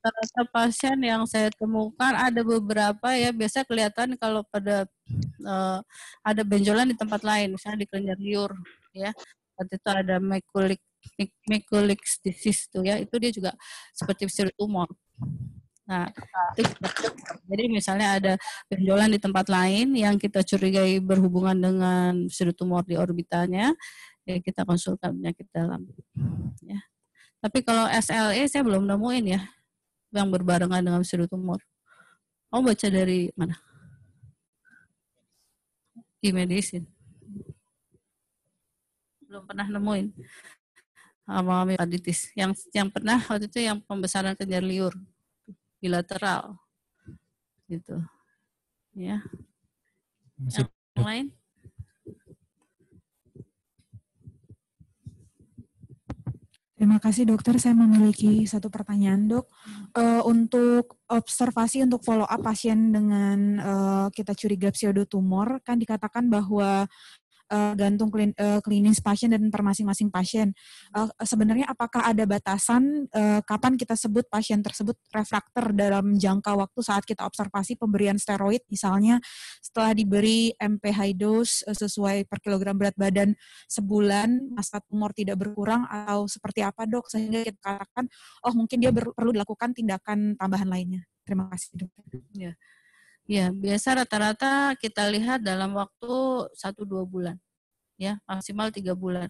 rata-rata eh, pasien yang saya temukan ada beberapa ya biasa kelihatan kalau pada uh, ada benjolan di tempat lain misalnya di kelenjar liur ya waktu itu ada mekulik mekulik disease itu ya itu dia juga seperti sel tumor Nah, jadi misalnya ada benjolan di tempat lain yang kita curigai berhubungan dengan pseudo tumor di orbitanya ya kita konsulkan penyakit dalam. Ya. Tapi kalau SLE saya belum nemuin ya yang berbarengan dengan seluruh tumor. Kamu baca dari mana? Di medicine. Belum pernah nemuin mengalami aditis. Yang yang pernah waktu itu yang pembesaran kejar liur bilateral gitu.
Ya. Masih yang lain? Terima kasih dokter, saya memiliki satu pertanyaan dok. Uh, untuk observasi untuk follow up pasien dengan uh, kita curiga pseudotumor, kan dikatakan bahwa uh, gantung klin, uh, klinis pasien dan per masing-masing pasien. Uh, sebenarnya apakah ada batasan uh, kapan kita sebut pasien tersebut refrakter dalam jangka waktu saat kita observasi pemberian steroid misalnya setelah diberi MP high dose uh, sesuai per kilogram berat badan sebulan masa tumor tidak berkurang atau seperti apa dok sehingga kita katakan oh mungkin dia perlu dilakukan tindakan tambahan lainnya. Terima kasih dok. Yeah. Ya, biasa
rata-rata kita lihat dalam waktu 1-2 bulan. Ya, maksimal 3 bulan.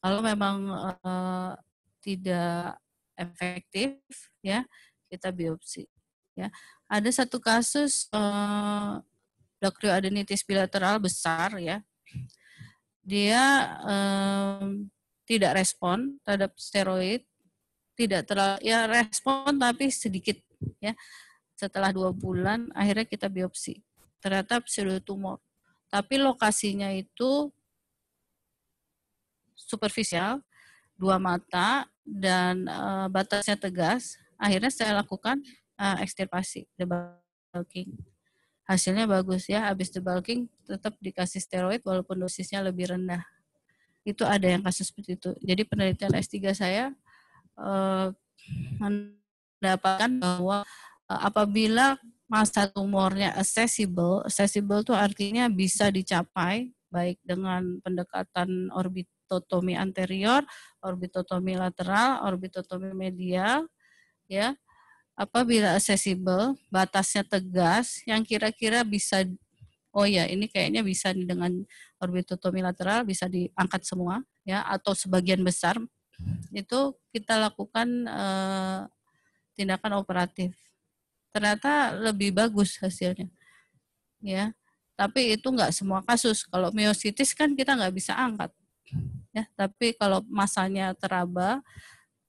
Kalau memang uh, tidak efektif, ya, kita biopsi. Ya, ada satu kasus uh, eh, adenitis bilateral besar ya. Dia um, tidak respon terhadap steroid, tidak terlalu ya respon tapi sedikit ya setelah dua bulan, akhirnya kita biopsi. Ternyata tumor Tapi lokasinya itu superficial, dua mata, dan uh, batasnya tegas. Akhirnya saya lakukan uh, ekstirpasi, debulking. Hasilnya bagus ya, habis debulking tetap dikasih steroid walaupun dosisnya lebih rendah. Itu ada yang kasus seperti itu. Jadi penelitian S3 saya uh, mendapatkan bahwa Eh, apabila masa tumornya accessible, accessible itu artinya bisa dicapai baik dengan pendekatan orbitotomi anterior, orbitotomi lateral, orbitotomi medial, ya. Apabila accessible, batasnya tegas, yang kira-kira bisa, oh ya, ini kayaknya bisa dengan orbitotomi lateral bisa diangkat semua, ya, atau sebagian besar, itu kita lakukan eh, tindakan operatif ternyata lebih bagus hasilnya ya tapi itu nggak semua kasus kalau miositis kan kita nggak bisa angkat ya tapi kalau masanya teraba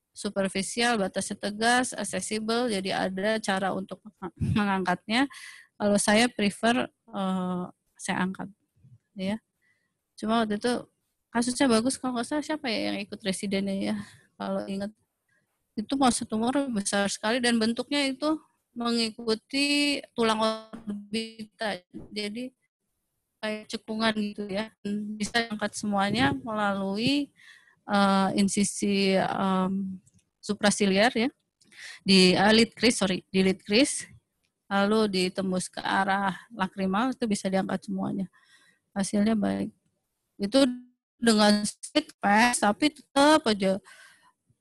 superficial batasnya tegas accessible jadi ada cara untuk mengangkatnya kalau saya prefer uh, saya angkat ya cuma waktu itu kasusnya bagus kalau nggak salah siapa ya yang ikut residennya ya kalau ingat itu masa tumor besar sekali dan bentuknya itu mengikuti tulang orbita. Jadi kayak cekungan gitu ya. Bisa angkat semuanya melalui uh, eh, insisi um, suprasiliar ya. Di uh, eh, lid kris, sorry, di lid kris. Lalu ditembus ke arah lakrimal itu bisa diangkat semuanya. Hasilnya baik. Itu dengan speed fast, tapi tetap aja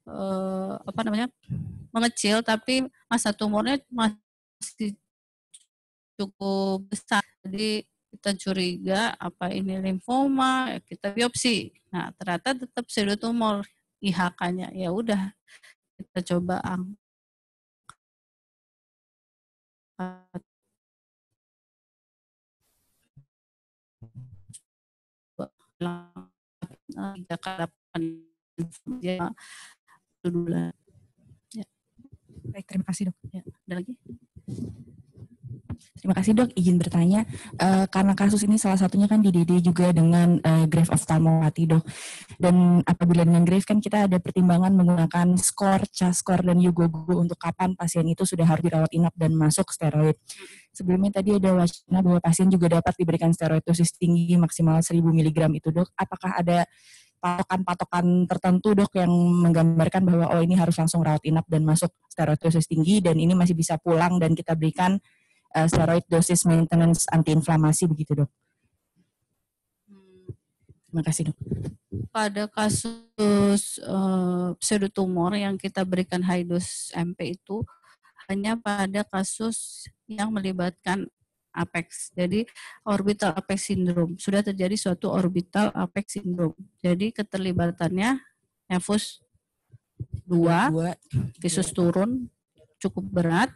uh, apa namanya mengecil tapi masa tumornya masih cukup besar. Jadi kita curiga apa ini limfoma, ya kita biopsi. Nah, ternyata tetap pseudotumor IHK-nya. Ya udah kita coba ang Jakarta nah, dia
Baik, terima kasih dok. Ya, ada lagi? Terima kasih dok, izin bertanya. Uh, karena kasus ini salah satunya kan dididik juga dengan uh, grave oftalmopati dok. Dan apabila dengan grave kan kita ada pertimbangan menggunakan skor, cas skor, dan UGOGO untuk kapan pasien itu sudah harus dirawat inap dan masuk steroid. Sebelumnya tadi ada wacana bahwa pasien juga dapat diberikan steroid dosis tinggi maksimal 1000 mg itu dok. Apakah ada patokan-patokan tertentu dok yang menggambarkan bahwa oh ini harus langsung rawat inap dan masuk dosis tinggi dan ini masih bisa pulang dan kita berikan uh, steroid dosis maintenance antiinflamasi begitu dok. Terima kasih dok.
Pada kasus uh, eh, pseudotumor yang kita berikan high dose MP itu hanya pada kasus yang melibatkan apex. Jadi orbital apex syndrome sudah terjadi suatu orbital apex syndrome. Jadi keterlibatannya nefus 2, visus iya. turun cukup berat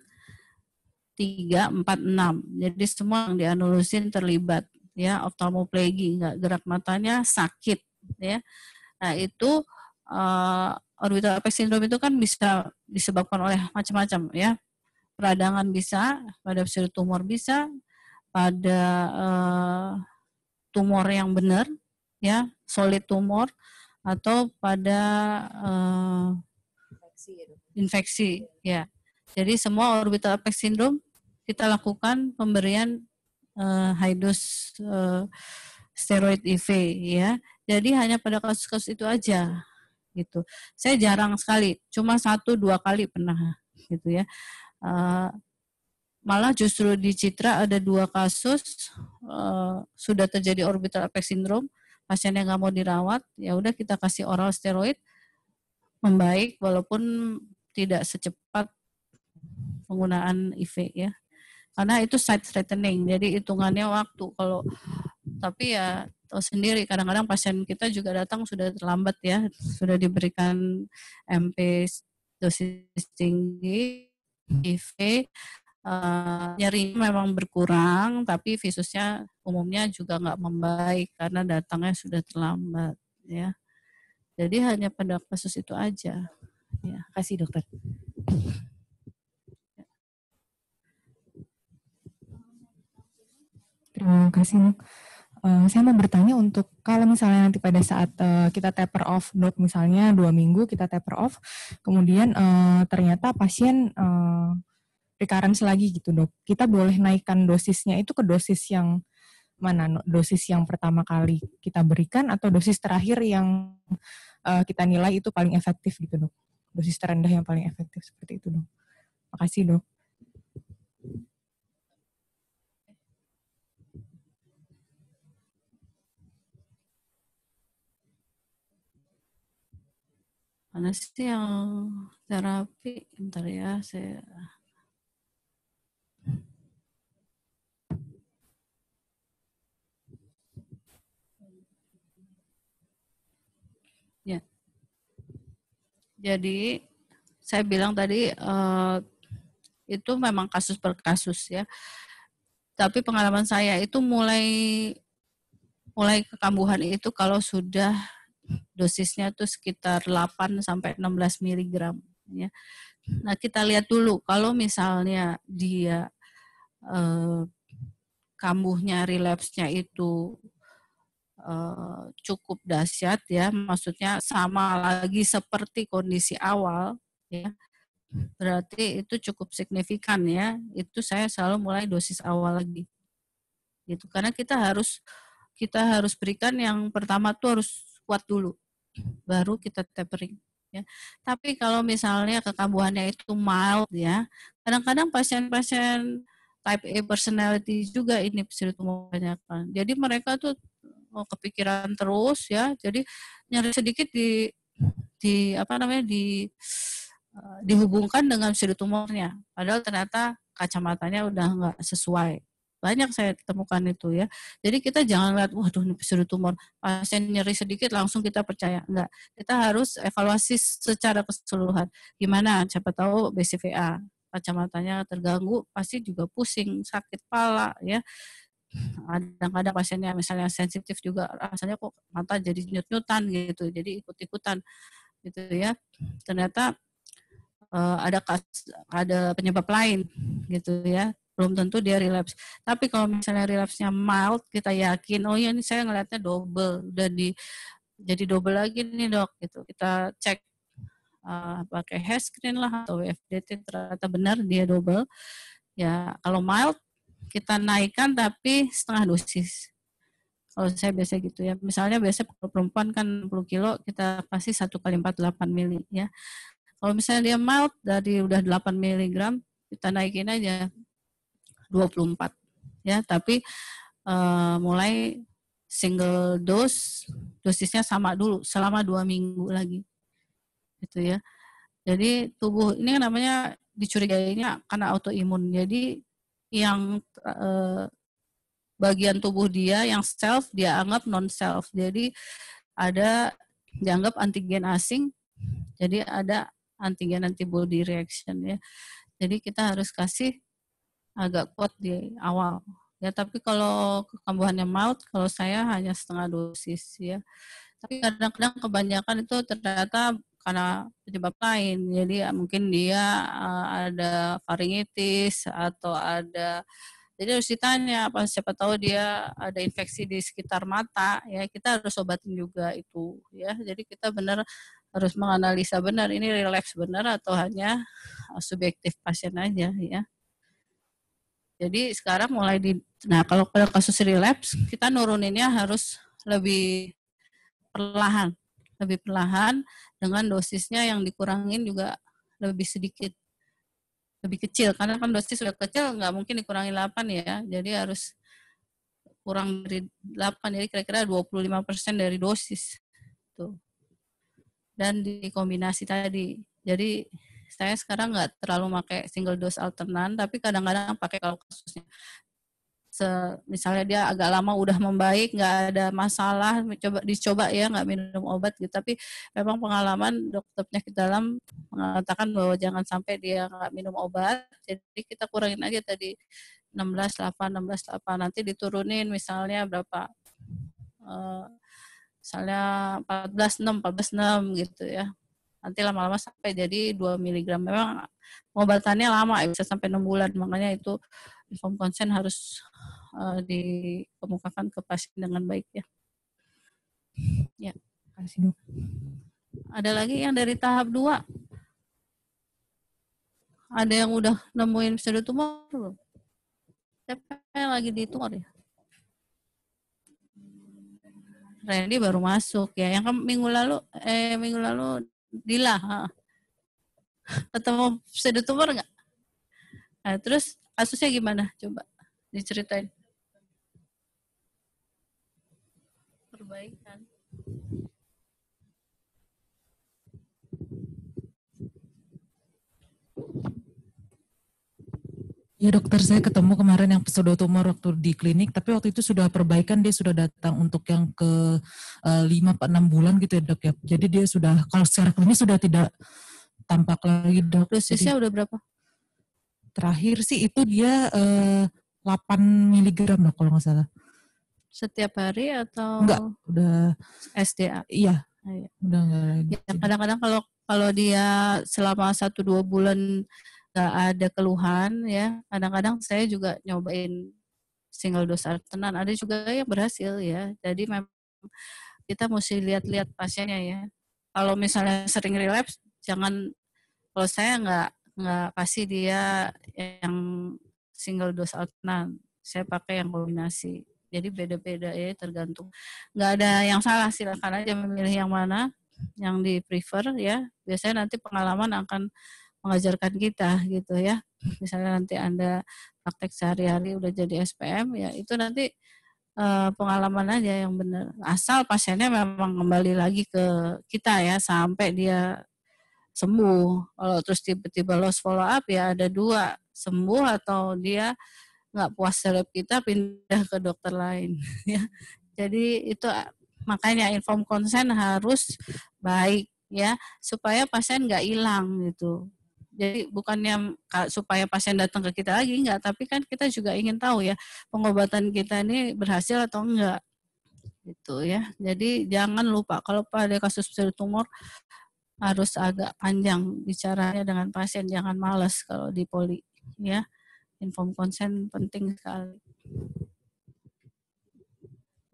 3 4 6. Jadi semua yang dianulusin terlibat ya oftalmoplegi nggak gerak matanya sakit ya. Nah, itu uh, orbital apex syndrome itu kan bisa disebabkan oleh macam-macam ya peradangan bisa, pada sel tumor bisa, pada uh, tumor yang benar ya solid tumor atau pada uh, infeksi, gitu. eh, infeksi ya jadi semua orbital apex syndrome kita lakukan pemberian uh, high dose uh, steroid IV e ya jadi hanya pada kasus-kasus itu aja gitu saya jarang sekali cuma satu dua kali pernah gitu ya uh, malah justru di Citra ada dua kasus uh, sudah terjadi orbital apex syndrome pasien yang nggak mau dirawat ya udah kita kasih oral steroid membaik walaupun tidak secepat penggunaan IV ya karena itu side threatening jadi hitungannya waktu kalau tapi ya tahu sendiri kadang-kadang pasien kita juga datang sudah terlambat ya sudah diberikan MP dosis tinggi IV uh, nyeri memang berkurang, tapi visusnya umumnya juga nggak membaik karena datangnya sudah terlambat, ya. Jadi hanya pada kasus itu aja. Ya, kasih dokter.
Terima kasih. Uh, saya mau bertanya untuk kalau misalnya nanti pada saat uh, kita taper off dok misalnya dua minggu kita taper off kemudian uh, ternyata pasien uh, recurrence lagi gitu dok. Kita boleh naikkan dosisnya itu ke dosis yang mana? Dosis yang pertama kali kita berikan atau dosis terakhir yang uh, kita nilai itu paling efektif gitu dok. Dosis terendah yang paling efektif seperti itu dok. Makasih dok.
Mana sih yang terapi? Bentar ya, saya Jadi saya bilang tadi uh, itu memang kasus per kasus ya. Tapi pengalaman saya itu mulai mulai kekambuhan itu kalau sudah dosisnya itu sekitar 8 sampai 16 miligram ya. Nah, kita lihat dulu kalau misalnya dia eh, kambuhnya relapse nya itu Eh, cukup dahsyat ya maksudnya sama lagi seperti kondisi awal ya berarti itu cukup signifikan ya itu saya selalu mulai dosis awal lagi gitu karena kita harus kita harus berikan yang pertama tuh harus kuat dulu baru kita tapering ya tapi kalau misalnya kekambuhannya itu mild ya kadang-kadang pasien-pasien type A personality juga ini banyak kebanyakan jadi mereka tuh kepikiran terus ya. Jadi nyari sedikit di di apa namanya di eh, dihubungkan dengan sudut tumornya. Padahal ternyata kacamatanya udah nggak sesuai. Banyak saya temukan itu ya. Jadi kita jangan lihat, waduh ini sudut tumor, pasien nyeri sedikit langsung kita percaya. Enggak, kita harus evaluasi secara keseluruhan. Gimana, siapa tahu BCVA, kacamatanya terganggu, pasti juga pusing, sakit pala ya kadang-kadang pasiennya misalnya sensitif juga rasanya kok mata jadi nyut-nyutan gitu jadi ikut-ikutan gitu ya ternyata eh, ada ada penyebab lain gitu ya belum tentu dia relapse tapi kalau misalnya relapse-nya mild kita yakin oh ya ini saya ngelihatnya double udah di jadi double lagi nih dok gitu kita cek uh, pakai hair screen lah atau FDT ternyata benar dia double ya kalau mild kita naikkan tapi setengah dosis. Kalau saya biasa gitu ya. Misalnya biasa perempuan kan 60 kilo kita pasti 1 kali 48 mili ya. Kalau misalnya dia mild dari udah 8 miligram kita naikin aja 24 ya. Tapi uh, mulai single dose dosisnya sama dulu selama dua minggu lagi gitu ya. Jadi tubuh ini namanya dicurigainya karena autoimun. Jadi yang eh, bagian tubuh dia yang self dia anggap non self. Jadi ada dianggap antigen asing. Jadi ada antigen antibody reaction ya. Jadi kita harus kasih agak kuat di awal. Ya, tapi kalau kekambuhannya mild kalau saya hanya setengah dosis ya. Tapi kadang-kadang kebanyakan itu ternyata karena penyebab lain. Jadi ya, mungkin dia uh, ada faringitis atau ada jadi harus ditanya apa siapa tahu dia ada infeksi di sekitar mata ya kita harus obatin juga itu ya. Jadi kita benar harus menganalisa benar ini relapse benar atau hanya eh, subjektif pasien aja ya. Jadi sekarang mulai di nah kalau pada kasus relaps kita nuruninnya harus lebih perlahan lebih perlahan dengan dosisnya yang dikurangin juga lebih sedikit lebih kecil karena kan dosis sudah kecil nggak mungkin dikurangi 8 ya jadi harus kurang dari 8 jadi kira-kira 25% dari dosis tuh dan dikombinasi tadi jadi saya sekarang nggak terlalu pakai single dose alternan tapi kadang-kadang pakai kalau kasusnya se misalnya dia agak lama udah membaik nggak ada masalah coba dicoba ya nggak minum obat gitu tapi memang pengalaman dokter penyakit dalam mengatakan bahwa jangan sampai dia nggak minum obat jadi kita kurangin aja tadi 16 8 16 8 nanti diturunin misalnya berapa uh, misalnya 14 6 14 6 gitu ya nanti lama-lama sampai jadi 2 mg memang pengobatannya lama bisa sampai 6 bulan makanya itu inform konsen harus uh, dikemukakan ke pasien dengan baik ya. Ya. Kasih dok. Ada lagi yang dari tahap dua Ada yang udah nemuin pseudo tumor belum? Siapa yang lagi di tumor ya? Randy baru masuk ya. Yang minggu lalu, eh minggu lalu Dila. Ha. Ketemu pseudo tumor nggak? Nah, terus kasusnya gimana? Coba diceritain. kebaikan.
Ya dokter, saya ketemu kemarin yang pseudotumor waktu di klinik, tapi waktu itu sudah perbaikan, dia sudah datang untuk yang ke eh, lima uh, enam bulan gitu ya dok ya. Jadi dia sudah, kalau secara klinis sudah tidak tampak lagi dok. Dosisnya sudah berapa? Terakhir sih itu dia uh, eh, 8 miligram dok kalau nggak salah
setiap hari atau enggak
udah SDA iya. Oh, iya udah enggak lagi
ya, kadang-kadang kalau kalau dia selama satu dua bulan enggak ada keluhan ya kadang-kadang saya juga nyobain single dose artenan ada juga yang berhasil ya jadi memang kita mesti lihat-lihat pasiennya ya kalau misalnya sering relapse jangan kalau saya nggak nggak kasih dia yang single dose alternan saya pakai yang kombinasi jadi beda-beda ya tergantung nggak ada yang salah silakan aja memilih yang mana yang di prefer ya biasanya nanti pengalaman akan mengajarkan kita gitu ya misalnya nanti anda praktek sehari-hari udah jadi SPM ya itu nanti eh, pengalaman aja yang benar asal pasiennya memang kembali lagi ke kita ya sampai dia sembuh kalau terus tiba-tiba lost follow up ya ada dua sembuh atau dia nggak puas terhadap kita pindah ke dokter lain ya jadi itu makanya inform konsen harus baik ya supaya pasien nggak hilang gitu jadi bukannya supaya pasien datang ke kita lagi enggak, tapi kan kita juga ingin tahu ya pengobatan kita ini berhasil atau enggak. Gitu ya. Jadi jangan lupa kalau pada kasus tumor harus agak panjang bicaranya dengan pasien, jangan males kalau di poli ya inform konsen penting sekali.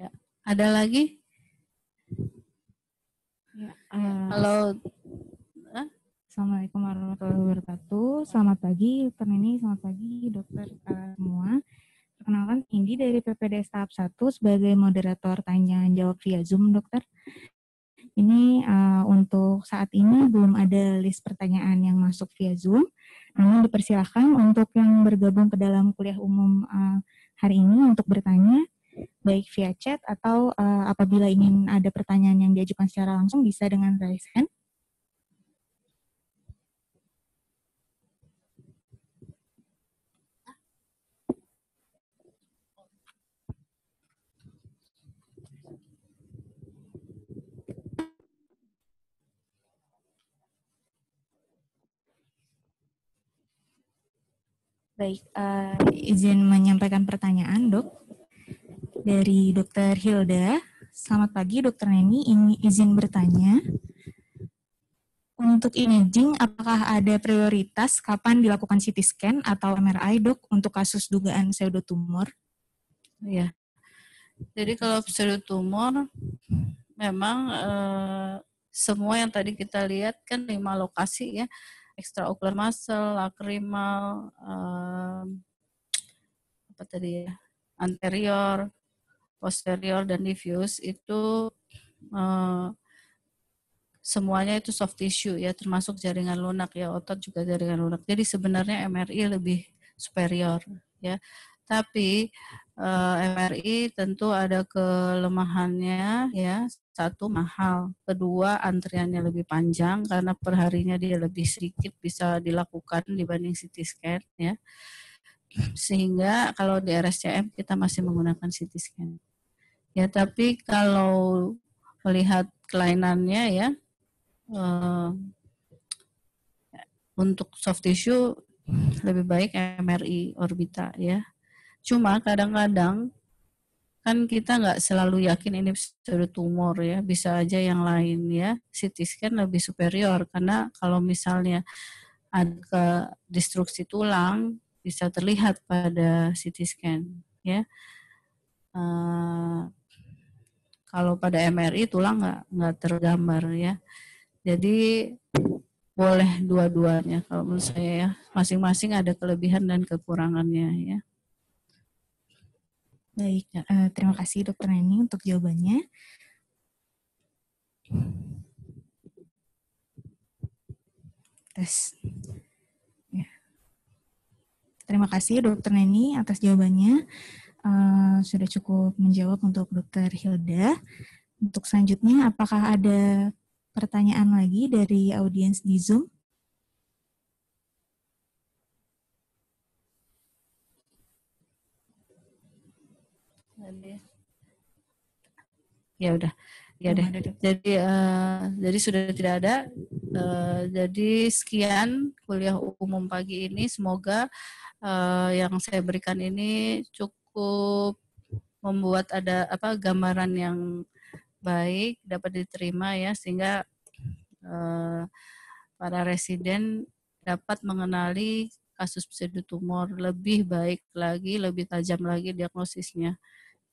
Ya, ada lagi? Ya, Halo. Eh, Assalamualaikum warahmatullahi wabarakatuh. Selamat pagi, Dokter ini, Selamat pagi, Dokter uh, semua. Perkenalkan, Indi dari PPDS Tahap 1 sebagai moderator tanya jawab via Zoom, Dokter. Ini uh, untuk saat ini belum ada list pertanyaan yang masuk via Zoom. Uh, namun dipersilakan untuk yang bergabung ke dalam kuliah umum uh, hari ini untuk bertanya baik via chat atau uh, apabila ingin ada pertanyaan yang diajukan secara langsung bisa dengan raise hand. Baik, uh, izin menyampaikan pertanyaan, dok. Dari dokter Hilda. Selamat pagi, dokter Neni. Ini izin bertanya. Untuk imaging, apakah ada prioritas kapan dilakukan CT scan atau MRI, dok, untuk kasus dugaan pseudotumor?
Ya. Jadi kalau pseudotumor, memang uh, semua yang tadi kita lihat kan lima lokasi ya, extraocular muscle, lacrimal, um, apa tadi ya, anterior, posterior dan diffuse itu uh, semuanya itu soft tissue ya termasuk jaringan lunak ya otot juga jaringan lunak. Jadi sebenarnya MRI lebih superior ya tapi uh, eh, MRI tentu ada kelemahannya ya. Satu mahal, kedua antriannya lebih panjang karena perharinya dia lebih sedikit bisa dilakukan dibanding CT scan ya. Sehingga kalau di RSCM kita masih menggunakan CT scan. Ya, tapi kalau melihat kelainannya ya uh, untuk soft tissue lebih baik MRI orbita ya Cuma kadang-kadang kan kita nggak selalu yakin ini sudah tumor ya, bisa aja yang lain ya. CT scan lebih superior karena kalau misalnya ada destruksi tulang bisa terlihat pada CT scan ya. Uh, kalau pada MRI tulang nggak nggak tergambar ya. Jadi boleh dua-duanya kalau menurut saya ya. Masing-masing ada kelebihan dan kekurangannya ya.
Baik, uh, terima kasih dokter Neni untuk jawabannya. Tes. Ya. Terima kasih dokter Neni atas jawabannya. Uh, sudah cukup menjawab untuk dokter Hilda. Untuk selanjutnya, apakah ada pertanyaan lagi dari audiens di Zoom?
Ya udah. Ya deh. Jadi uh, jadi sudah tidak ada. Uh, jadi sekian kuliah umum pagi ini. Semoga uh, yang saya berikan ini cukup membuat ada apa gambaran yang baik dapat diterima ya sehingga uh, para residen dapat mengenali kasus pseudotumor lebih baik lagi, lebih tajam lagi diagnosisnya